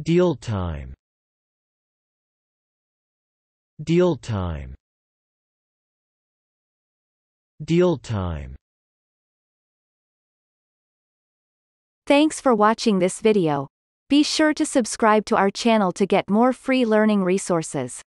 Deal time Deal time Deal time Thanks for watching this video. Be sure to subscribe to our channel to get more free learning resources.